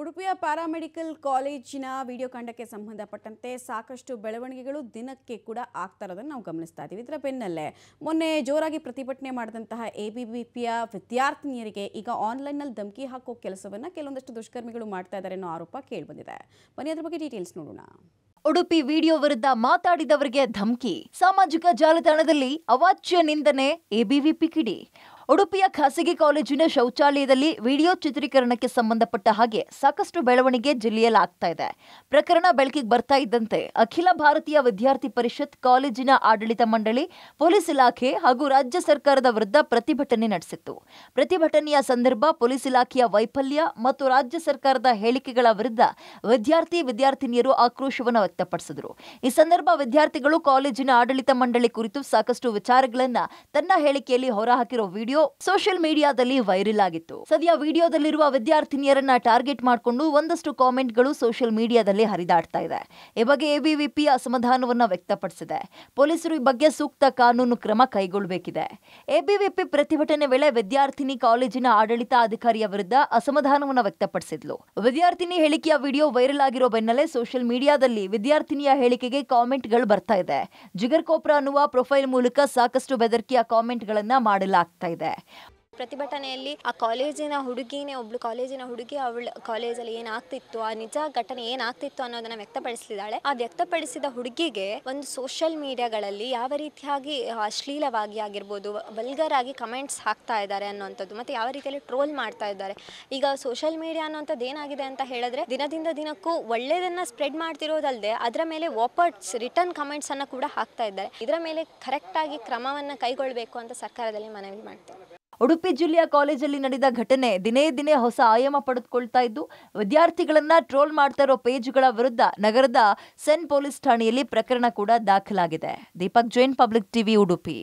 ಉಡುಪಿಯ ಪ್ಯಾರಾಮೆಡಿಕಲ್ ಕಾಲೇಜಿನ ವಿಡಿಯೋ ಕಾಂಡಕ್ಕೆ ಸಂಬಂಧಪಟ್ಟಂತೆ ಸಾಕಷ್ಟು ಬೆಳವಣಿಗೆಗಳು ದಿನಕ್ಕೆ ಕೂಡ ಆಗ್ತಾ ಇರೋದನ್ನು ನಾವು ಗಮನಿಸ್ತಾ ಇದ್ದೀವಿ ಇದರ ಬೆನ್ನಲ್ಲೇ ಮೊನ್ನೆ ಜೋರಾಗಿ ಪ್ರತಿಭಟನೆ ಮಾಡಿದಂತಹ ಎ ಬಿ ಪಿಯ ವಿದ್ಯಾರ್ಥಿನಿಯರಿಗೆ ಈಗ ಆನ್ಲೈನ್ನಲ್ಲಿ ಧಮಕಿ ಹಾಕೋ ಕೆಲಸವನ್ನು ಕೆಲವೊಂದಷ್ಟು ದುಷ್ಕರ್ಮಿಗಳು ಮಾಡ್ತಾ ಇದ್ದಾರೆ ಅನ್ನೋ ಆರೋಪ ಕೇಳಿಬಂದಿದೆ ಬನ್ನಿ ಅದರ ಬಗ್ಗೆ ಡೀಟೇಲ್ಸ್ ನೋಡೋಣ ಉಡುಪಿ ವಿಡಿಯೋ ವಿರುದ್ಧ ಮಾತಾಡಿದವರಿಗೆ ಧಮಕಿ ಸಾಮಾಜಿಕ ಜಾಲತಾಣದಲ್ಲಿ ಅವಾಚ್ಯ ನಿಂದನೆ ಎಬಿವಿಪಿ ಕಿಡಿ ಉಡುಪಿಯ ಖಾಸಗಿ ಕಾಲೇಜಿನ ಶೌಚಾಲಯದಲ್ಲಿ ವಿಡಿಯೋ ಚಿತ್ರೀಕರಣಕ್ಕೆ ಸಂಬಂಧಪಟ್ಟ ಹಾಗೆ ಸಾಕಷ್ಟು ಬೆಳವಣಿಗೆ ಜಿಲ್ಲೆಯಲ್ಲಿ ಆಗ್ತಾ ಇದೆ ಪ್ರಕರಣ ಬೆಳಕಿಗೆ ಬರ್ತಾ ಇದ್ದಂತೆ ಅಖಿಲ ಭಾರತೀಯ ವಿದ್ಯಾರ್ಥಿ ಪರಿಷತ್ ಕಾಲೇಜಿನ ಆಡಳಿತ ಮಂಡಳಿ ಪೊಲೀಸ್ ಇಲಾಖೆ ಹಾಗೂ ರಾಜ್ಯ ಸರ್ಕಾರದ ವಿರುದ್ಧ ಪ್ರತಿಭಟನೆ ನಡೆಸಿತ್ತು ಪ್ರತಿಭಟನೆಯ ಸಂದರ್ಭ ಪೊಲೀಸ್ ಇಲಾಖೆಯ ವೈಫಲ್ಯ ಮತ್ತು ರಾಜ್ಯ ಸರ್ಕಾರದ ಹೇಳಿಕೆಗಳ ವಿರುದ್ಧ ವಿದ್ಯಾರ್ಥಿ ವಿದ್ಯಾರ್ಥಿನಿಯರು ಆಕ್ರೋಶವನ್ನು ವ್ಯಕ್ತಪಡಿಸಿದರು ಈ ಸಂದರ್ಭ ವಿದ್ಯಾರ್ಥಿಗಳು ಕಾಲೇಜಿನ ಆಡಳಿತ ಮಂಡಳಿ ಕುರಿತು ಸಾಕಷ್ಟು ವಿಚಾರಗಳನ್ನು ತನ್ನ ಹೇಳಿಕೆಯಲ್ಲಿ ಹೊರಹಾಕಿರುವ ವಿಡಿಯೋ ವಿಡಿಯೋ ಸೋಷಿಯಲ್ ಮೀಡಿಯಾದಲ್ಲಿ ವೈರಲ್ ಆಗಿತ್ತು ಸದ್ಯ ವಿಡಿಯೋದಲ್ಲಿರುವ ವಿದ್ಯಾರ್ಥಿನಿಯರನ್ನ ಟಾರ್ಗೆಟ್ ಮಾಡಿಕೊಂಡು ಒಂದಷ್ಟು ಕಾಮೆಂಟ್ಗಳು ಸೋಷಿಯಲ್ ಮೀಡಿಯಾದಲ್ಲಿ ಹರಿದಾಡ್ತಾ ಇದೆ ಈ ಬಗ್ಗೆ ಎಬಿವಿಪಿ ಅಸಮಾಧಾನವನ್ನ ವ್ಯಕ್ತಪಡಿಸಿದೆ ಪೊಲೀಸರು ಈ ಬಗ್ಗೆ ಸೂಕ್ತ ಕಾನೂನು ಕ್ರಮ ಕೈಗೊಳ್ಳಬೇಕಿದೆ ಎಬಿವಿಪಿ ಪ್ರತಿಭಟನೆ ವೇಳೆ ವಿದ್ಯಾರ್ಥಿನಿ ಕಾಲೇಜಿನ ಅಧಿಕಾರಿಯ ವಿರುದ್ಧ ಅಸಮಾಧಾನವನ್ನ ವ್ಯಕ್ತಪಡಿಸಿದ್ಲು ವಿದ್ಯಾರ್ಥಿನಿ ಹೇಳಿಕೆಯ ವಿಡಿಯೋ ವೈರಲ್ ಆಗಿರೋ ಬೆನ್ನಲ್ಲೇ ಸೋಷಿಯಲ್ ಮೀಡಿಯಾದಲ್ಲಿ ವಿದ್ಯಾರ್ಥಿನಿಯ ಹೇಳಿಕೆಗೆ ಕಾಮೆಂಟ್ಗಳು ಬರ್ತಾ ಇದೆ ಜಿಗರ್ ಕೋಪ್ರಾ ಅನ್ನುವ ಪ್ರೊಫೈಲ್ ಮೂಲಕ ಸಾಕಷ್ಟು ಬೆದರಿಕೆಯ ಕಾಮೆಂಟ್ಗಳನ್ನ ಮಾಡಲಾಗ್ತಾ ಇದೆ there ಪ್ರತಿಭಟನೆಯಲ್ಲಿ ಆ ಕಾಲೇಜಿನ ಹುಡುಗಿನೇ ಒಬ್ಳು ಕಾಲೇಜಿನ ಹುಡುಗಿ ಅವಳ ಕಾಲೇಜಲ್ಲಿ ಏನಾಗ್ತಿತ್ತು ಆ ನಿಜ ಘಟನೆ ಏನಾಗ್ತಿತ್ತು ಅನ್ನೋದನ್ನ ವ್ಯಕ್ತಪಡಿಸಿದಾಳೆ ಆ ವ್ಯಕ್ತಪಡಿಸಿದ ಹುಡುಗಿಗೆ ಒಂದು ಸೋಷಿಯಲ್ ಮೀಡಿಯಾಗಳಲ್ಲಿ ಯಾವ ರೀತಿಯಾಗಿ ಅಶ್ಲೀಲವಾಗಿ ಆಗಿರ್ಬೋದು ವಲ್ಗರ್ ಆಗಿ ಕಮೆಂಟ್ಸ್ ಹಾಕ್ತಾ ಇದ್ದಾರೆ ಅನ್ನೋಂಥದ್ದು ಮತ್ತೆ ಯಾವ ರೀತಿಯಲ್ಲಿ ಟ್ರೋಲ್ ಮಾಡ್ತಾ ಇದ್ದಾರೆ ಈಗ ಸೋಷಿಯಲ್ ಮೀಡಿಯಾ ಅನ್ನೋಂಥದ್ದು ಏನಾಗಿದೆ ಅಂತ ಹೇಳಿದ್ರೆ ದಿನದಿಂದ ದಿನಕ್ಕೂ ಒಳ್ಳೆಯದನ್ನ ಸ್ಪ್ರೆಡ್ ಮಾಡ್ತಿರೋದಲ್ಲದೆ ಅದರ ಮೇಲೆ ವಾಪರ್ಟ್ಸ್ ರಿಟರ್ನ್ ಕಮೆಂಟ್ಸ್ ಅನ್ನ ಕೂಡ ಹಾಕ್ತಾ ಇದ್ದಾರೆ ಇದರ ಮೇಲೆ ಕರೆಕ್ಟ್ ಆಗಿ ಕ್ರಮವನ್ನ ಕೈಗೊಳ್ಳಬೇಕು ಅಂತ ಸರ್ಕಾರದಲ್ಲಿ ಮನವಿ ಮಾಡ್ತೇವೆ ಉಡುಪಿ ಜಿಲ್ಲೆಯ ಕಾಲೇಜಲ್ಲಿ ನಡೆದ ಘಟನೆ ದಿನೇ ದಿನೇ ಹೊಸ ಆಯಾಮ ಪಡೆದುಕೊಳ್ತಾ ಇದ್ದು ವಿದ್ಯಾರ್ಥಿಗಳನ್ನ ಟ್ರೋಲ್ ಮಾಡ್ತಾ ಇರೋ ಪೇಜ್ಗಳ ವಿರುದ್ಧ ನಗರದ ಸೆನ್ ಪೊಲೀಸ್ ಠಾಣೆಯಲ್ಲಿ ಪ್ರಕರಣ ಕೂಡ ದಾಖಲಾಗಿದೆ ದೀಪಕ್ ಜೈನ್ ಪಬ್ಲಿಕ್ ಟಿವಿ ಉಡುಪಿ